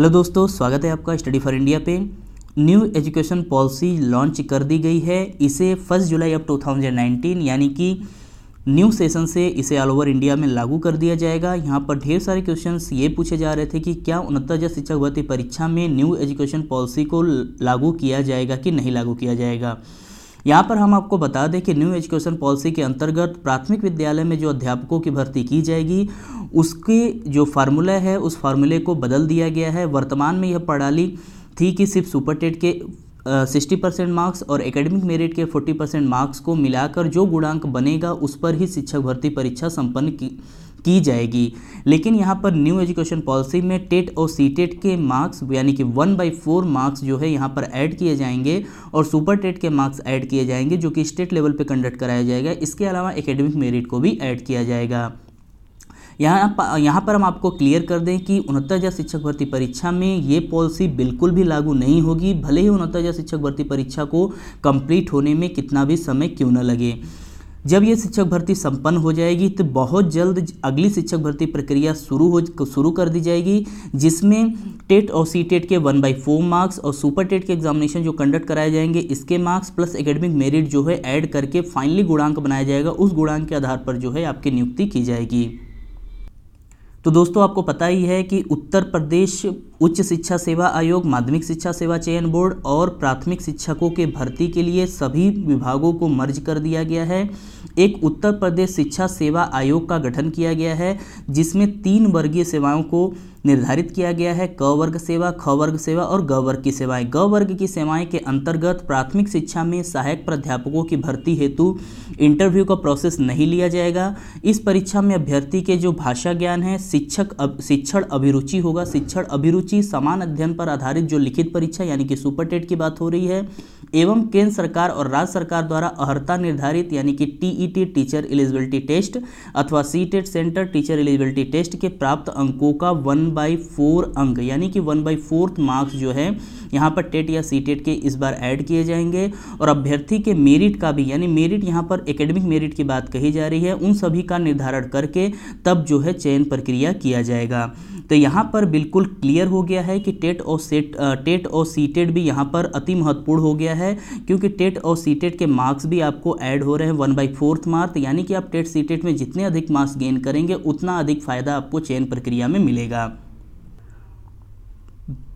hello दोस्तों स्वागत है आपका स्टडी फॉर इंडिया पे न्यू एजुकेशन पॉलिसी लॉन्च कर दी गई है इसे फर्स्ट जुलाई अब 2019 यानी कि न्यू सेशन से इसे ऑल ओवर इंडिया में लागू कर दिया जाएगा यहाँ पर ढेर सारे क्वेश्चन ये पूछे जा रहे थे कि क्या उनहत्तर शिक्षक भर्ती परीक्षा में न्यू एजुकेशन पॉलिसी को लागू किया जाएगा कि नहीं लागू किया जाएगा यहाँ पर हम आपको बता दें कि न्यू एजुकेशन पॉलिसी के अंतर्गत प्राथमिक विद्यालय में जो अध्यापकों की भर्ती की जाएगी उसके जो फार्मूला है उस फार्मूले को बदल दिया गया है वर्तमान में यह प्रणाली थी कि सिर्फ सुपर टेट के सिक्सटी परसेंट मार्क्स और एकेडमिक मेरिट के फोर्टी परसेंट मार्क्स को मिलाकर जो गुणांक बनेगा उस पर ही शिक्षक भर्ती परीक्षा संपन्न की की जाएगी लेकिन यहाँ पर न्यू एजुकेशन पॉलिसी में टेट और सी टेट के मार्क्स यानी कि वन बाई फोर मार्क्स जो है यहाँ पर ऐड किए जाएंगे और सुपर टेट के मार्क्स ऐड किए जाएंगे जो कि स्टेट लेवल पे कंडक्ट कराया जाएगा इसके अलावा एकेडमिक मेरिट को भी ऐड किया जाएगा यहाँ यहाँ पर हम आपको क्लियर कर दें कि उनहत्तर हजार शिक्षक भर्ती परीक्षा में ये पॉलिसी बिल्कुल भी लागू नहीं होगी भले ही उनहत्तर हजार शिक्षक भर्ती परीक्षा को कंप्लीट होने में कितना भी समय क्यों न लगे जब ये शिक्षक भर्ती संपन्न हो जाएगी तो बहुत जल्द अगली शिक्षक भर्ती प्रक्रिया शुरू हो शुरू कर दी जाएगी जिसमें टेट और सी टेट के वन बाई फोर मार्क्स और सुपर टेट के एग्जामिनेशन जो कंडक्ट कराए जाएंगे इसके मार्क्स प्लस एकेडमिक मेरिट जो है ऐड करके फाइनली गुणांक बनाया जाएगा उस गुणांक के आधार पर जो है आपकी नियुक्ति की जाएगी तो दोस्तों आपको पता ही है कि उत्तर प्रदेश उच्च शिक्षा सेवा आयोग माध्यमिक शिक्षा सेवा चयन बोर्ड और प्राथमिक शिक्षकों के भर्ती के लिए सभी विभागों को मर्ज कर दिया गया है एक उत्तर प्रदेश शिक्षा सेवा आयोग का गठन किया गया है जिसमें तीन वर्गीय सेवाओं को निर्धारित किया गया है क वर्ग सेवा ख वर्ग सेवा और ग वर्ग की सेवाएं ग वर्ग की सेवाएं के अंतर्गत प्राथमिक शिक्षा में सहायक प्राध्यापकों की भर्ती हेतु इंटरव्यू का प्रोसेस नहीं लिया जाएगा इस परीक्षा में अभ्यर्थी के जो भाषा ज्ञान है शिक्षक अब शिक्षण अभिरुचि होगा शिक्षण अभिरुचि समान अध्ययन पर आधारित जो लिखित परीक्षा यानी कि सुपर टेट की बात हो रही है एवं केंद्र सरकार और राज्य सरकार द्वारा अहर्ता निर्धारित यानी कि टीईटी टीचर एलिजिबिलिटी टेस्ट अथवा C TET centre teacher eligibility test के प्राप्त अंकों का वन बाई फोर अंक यानी कि वन बाई फोर्थ मार्क्स जो है यहाँ पर टेट या सी टेट के इस बार ऐड किए जाएंगे और अभ्यर्थी के मेरिट का भी यानी मेरिट यहाँ पर एकेडमिक मेरिट की बात कही जा रही है उन सभी का निर्धारण करके तब जो है चयन प्रक्रिया किया जाएगा तो यहाँ पर बिल्कुल क्लियर हो गया है कि टेट और सेट टेट और सीटेड भी यहाँ पर अति महत्वपूर्ण हो गया है क्योंकि टेट और सीटेट के मार्क्स भी आपको ऐड हो रहे हैं वन बाई फोर्थ मार्क यानी कि आप टेट सीटेट में जितने अधिक मार्क्स गेन करेंगे उतना अधिक फ़ायदा आपको चयन प्रक्रिया में मिलेगा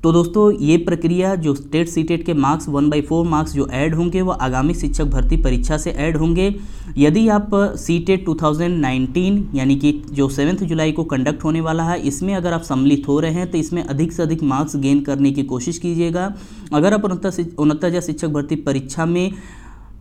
तो दोस्तों ये प्रक्रिया जो स्टेट सीटेट के marks one by four marks जो ऐड होंगे वो आगामी शिक्षक भर्ती परीक्षा से ऐड होंगे यदि आप सीटेट 2019 यानी कि जो सेवन्थ जुलाई को कंडक्ट होने वाला है इसमें अगर आप सम्मिलित हो रहे हैं तो इसमें अधिक से अधिक मार्क्स गेन करने की कोशिश कीजिएगा अगर आप उनहत्तर उनहत्तर शिक्षक भर्ती परीक्षा में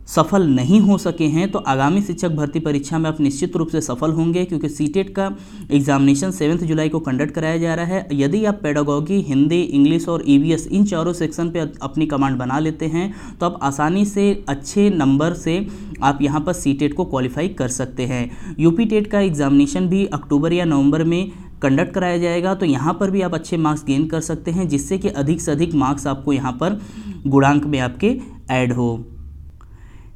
सफल नहीं हो सके हैं तो आगामी शिक्षक भर्ती परीक्षा में आप निश्चित रूप से सफल होंगे क्योंकि सीटेट e का एग्जामिनेशन सेवन्थ जुलाई को कंडक्ट कराया जा रहा है यदि आप पेडागॉगी हिंदी इंग्लिश और ई e इन चारों सेक्शन पर अपनी कमांड बना लेते हैं तो आप आसानी से अच्छे नंबर से आप यहाँ पर सी e को क्वालिफाई कर सकते हैं यू टेट का एग्जामिनेशन भी अक्टूबर या नवंबर में कंडक्ट कराया जाएगा तो यहाँ पर भी आप अच्छे मार्क्स गेन कर सकते हैं जिससे कि अधिक से अधिक मार्क्स आपको यहाँ पर गुणांक में आपके ऐड हो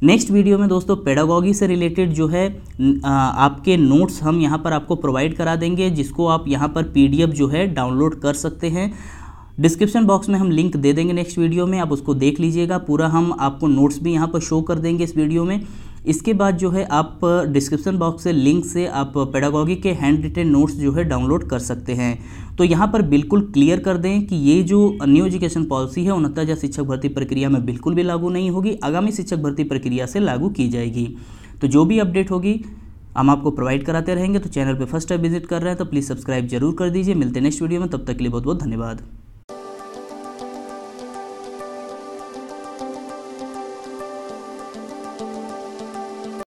नेक्स्ट वीडियो में दोस्तों पेडागॉगी से रिलेटेड जो है आपके नोट्स हम यहाँ पर आपको प्रोवाइड करा देंगे जिसको आप यहाँ पर पीडीएफ जो है डाउनलोड कर सकते हैं डिस्क्रिप्शन बॉक्स में हम लिंक दे देंगे नेक्स्ट वीडियो में आप उसको देख लीजिएगा पूरा हम आपको नोट्स भी यहाँ पर शो कर देंगे इस वीडियो में इसके बाद जो है आप डिस्क्रिप्शन बॉक्स से लिंक से आप पेडागॉगी के हैंड रिटेन नोट्स जो है डाउनलोड कर सकते हैं तो यहाँ पर बिल्कुल क्लियर कर दें कि ये जो न्यू एजुकेशन पॉलिसी है उनहत्तर हजार शिक्षक भर्ती प्रक्रिया में बिल्कुल भी लागू नहीं होगी आगामी शिक्षक भर्ती प्रक्रिया से लागू की जाएगी तो जो भी अपडेट होगी हम आपको प्रोवाइड कराते रहेंगे तो चैनल पर फर्स्ट टाइम विजिट कर रहे हैं तो प्लीज़ सब्सक्राइब जरूर कर दीजिए मिलते नेक्स्ट वीडियो में तब तक के लिए बहुत बहुत धन्यवाद